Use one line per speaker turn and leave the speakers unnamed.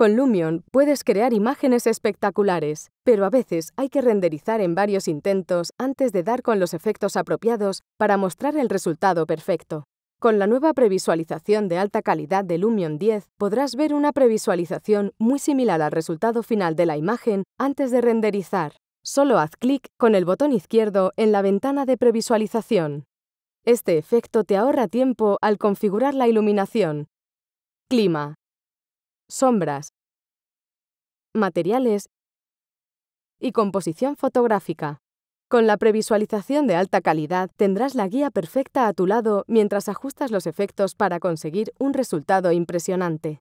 Con Lumion puedes crear imágenes espectaculares, pero a veces hay que renderizar en varios intentos antes de dar con los efectos apropiados para mostrar el resultado perfecto. Con la nueva previsualización de alta calidad de Lumion 10 podrás ver una previsualización muy similar al resultado final de la imagen antes de renderizar. Solo haz clic con el botón izquierdo en la ventana de previsualización. Este efecto te ahorra tiempo al configurar la iluminación.
Clima, sombras, materiales
y composición fotográfica. Con la previsualización de alta calidad tendrás la guía perfecta a tu lado mientras ajustas los efectos para conseguir un resultado impresionante.